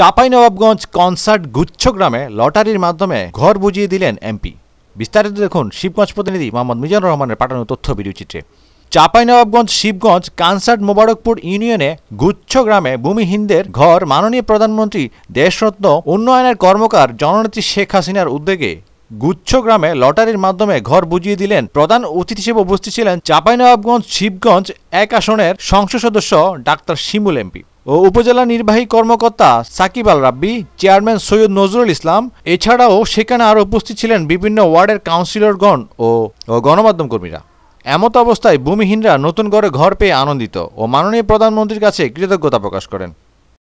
Chapainawabganj concert গুচ্ছগ্রামে লটারির মাধ্যমে ঘর বুঝিয়ে দিলেন এমপি বিস্তারিত দেখুন শিবগঞ্জ প্রতিনিধি মোহাম্মদ মিজানুর রহমানের পাঠানো তথ্য ভিডিওচিত্রে চাঁপাইনবাবগঞ্জ শিবগঞ্জ কানসার্ট মোবারকপুর ইউনিয়নে গুচ্ছ গ্রামে ভূমিহীনদের ঘর মাননীয় প্রধানমন্ত্রী দেশরত্ন উন্নয়নের কর্মকার জননেত্রী শেখ হাসিনার উদ্যোগে গুচ্ছ গ্রামে লটারির মাধ্যমে ঘর বুঝিয়ে দিলেন প্রধান অতিথি হিসেবে উপস্থিত ছিলেন চাঁপাইনবাবগঞ্জ শিবগঞ্জ এক আসনের সংসদ সদস্য ডাক্তার শিমুল এমপি ও উপজেলা নির্বাহী কর্মকর্তা সাকিব আল রাব্বি চেয়ারম্যান সৈয়দ নজরুল ইসলাম এছাড়াও সেখানে আরও উপস্থিত ছিলেন বিভিন্ন ওয়ার্ডের কাউন্সিলরগণ ও গণমাধ্যম কর্মীরা এমত অবস্থায় ভূমিহীনরা নতুন করে ঘর পেয়ে আনন্দিত ও মাননীয় প্রধানমন্ত্রীর কাছে কৃতজ্ঞতা প্রকাশ করেন